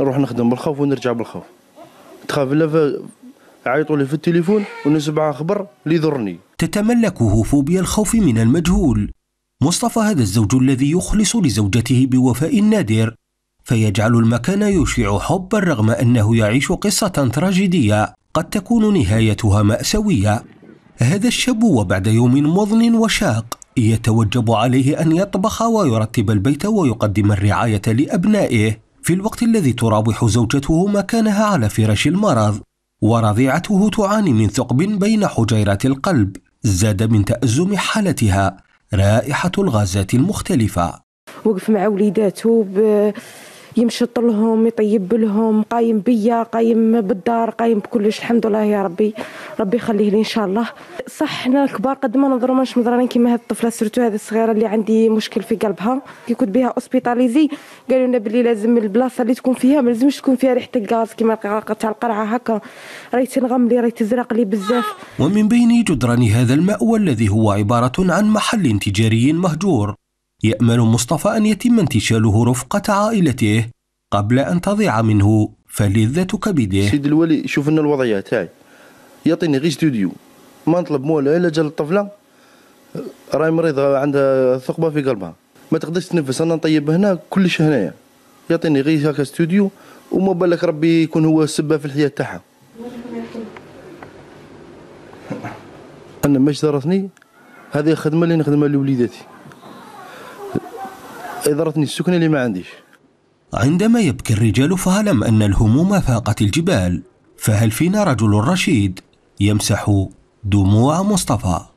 نروح نخدم بالخوف ونرجع بالخوف تخاف لا عيطوا لي في التليفون ونسمع خبر اللي يضرني تتملكه فوبيا الخوف من المجهول مصطفى هذا الزوج الذي يخلص لزوجته بوفاء نادر فيجعل المكان يشع حبا رغم انه يعيش قصه تراجيديه قد تكون نهايتها ماساويه هذا الشاب وبعد يوم مضن وشاق يتوجب عليه ان يطبخ ويرتب البيت ويقدم الرعايه لابنائه في الوقت الذي تراوح زوجته مكانها على فراش المرض ورضيعته تعاني من ثقب بين حجيرات القلب زاد من تأزم حالتها رائحة الغازات المختلفة وقف مع وليداته يمشط لهم يطيب لهم قايم بيا قايم بالدار قايم بكلش الحمد لله يا ربي ربي يخليه لي ان شاء الله صح حنا الكبار قد ما نظروا ماش مضرانين كيما هاد الطفله سيرتو هذه الصغيره اللي عندي مشكل في قلبها كي كنت بها اوسبيتاليزي قالوا لنا بلي لازم البلاصه اللي تكون فيها ما لازمش تكون فيها ريحه الغاز كيما تاع القرعه هكا راهي تنغم لي راهي تزرق لي بزاف ومن بين جدران هذا المأوى الذي هو عباره عن محل تجاري مهجور يأمل مصطفى أن يتم انتشاله رفقة عائلته قبل أن تضيع منه فلذة كبده سيد الولي شوف لنا الوضعية تاعي يعطيني غير استوديو ما نطلب إلا جا للطفلة راهي مريضة عندها ثقبة في قلبها ما تقدرش تنفس أنا نطيب هنا كلش هنايا يعطيني غير هكا استوديو وما بالك ربي يكون هو السبة في الحياة تاعها أنا ماش درتني هذه الخدمة اللي نخدمها لوليداتي إدارتني السكنة اللي ما عنديش عندما يبكي الرجال فاعلم أن الهموم فاقت الجبال فهل فينا رجل رشيد يمسح دموع مصطفى